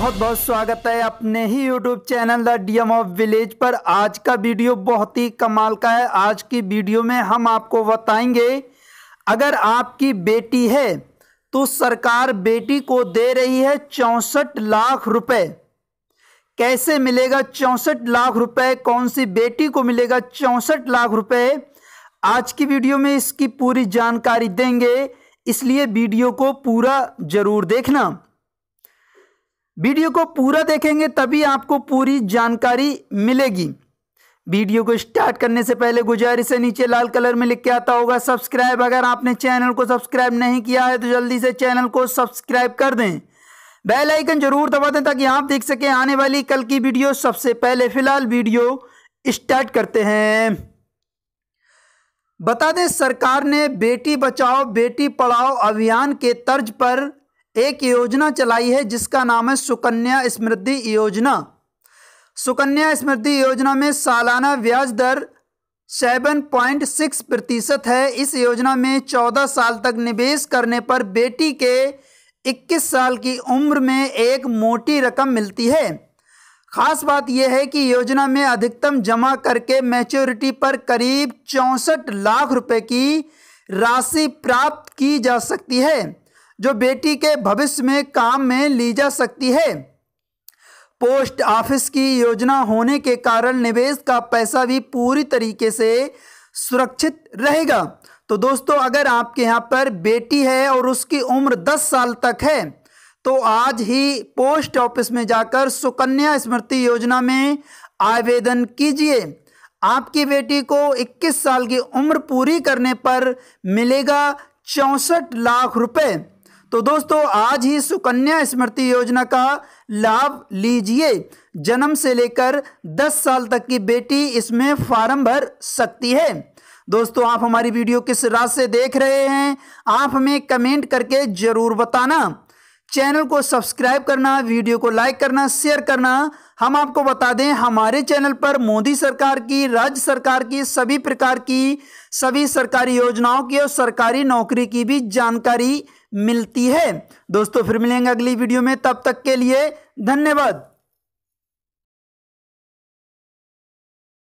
बहुत बहुत स्वागत है अपने ही YouTube channel the DM of village पर आज का वीडियो बहुत ही कमाल का है आज की वीडियो में हम आपको बताएंगे अगर आपकी बेटी है तो सरकार बेटी को दे रही है चौंसठ लाख रुपए कैसे मिलेगा चौंसठ लाख रुपए कौन सी बेटी को मिलेगा चौंसठ लाख रुपए आज की वीडियो में इसकी पूरी जानकारी देंगे इसलिए वीडियो को पूरा ज़रूर देखना वीडियो को पूरा देखेंगे तभी आपको पूरी जानकारी मिलेगी वीडियो को स्टार्ट करने से पहले गुजारिश है नीचे लाल कलर में लिख के आता होगा सब्सक्राइब अगर आपने चैनल को सब्सक्राइब नहीं किया है तो जल्दी से चैनल को सब्सक्राइब कर दें बेल आइकन जरूर दबा दें ताकि आप देख सकें आने वाली कल की वीडियो सबसे पहले फिलहाल वीडियो स्टार्ट करते हैं बता दें सरकार ने बेटी बचाओ बेटी पढ़ाओ अभियान के तर्ज पर एक योजना चलाई है जिसका नाम है सुकन्या समृद्धि योजना सुकन्या समृद्धि योजना में सालाना ब्याज दर सेवन पॉइंट सिक्स प्रतिशत है इस योजना में चौदह साल तक निवेश करने पर बेटी के इक्कीस साल की उम्र में एक मोटी रकम मिलती है खास बात यह है कि योजना में अधिकतम जमा करके मैच्योरिटी पर करीब चौंसठ लाख रुपए की राशि प्राप्त की जा सकती है जो बेटी के भविष्य में काम में ली जा सकती है पोस्ट ऑफिस की योजना होने के कारण निवेश का पैसा भी पूरी तरीके से सुरक्षित रहेगा तो दोस्तों अगर आपके यहाँ पर बेटी है और उसकी उम्र 10 साल तक है तो आज ही पोस्ट ऑफिस में जाकर सुकन्या स्मृति योजना में आवेदन कीजिए आपकी बेटी को 21 साल की उम्र पूरी करने पर मिलेगा चौंसठ लाख रुपए तो दोस्तों आज ही सुकन्या स्मृति योजना का लाभ लीजिए जन्म से लेकर 10 साल तक की बेटी इसमें फॉर्म भर सकती है दोस्तों आप हमारी वीडियो किस राज से देख रहे हैं आप हमें कमेंट करके ज़रूर बताना चैनल को सब्सक्राइब करना वीडियो को लाइक करना शेयर करना हम आपको बता दें हमारे चैनल पर मोदी सरकार की राज्य सरकार की सभी प्रकार की सभी सरकारी योजनाओं की और सरकारी नौकरी की भी जानकारी मिलती है दोस्तों फिर मिलेंगे अगली वीडियो में तब तक के लिए धन्यवाद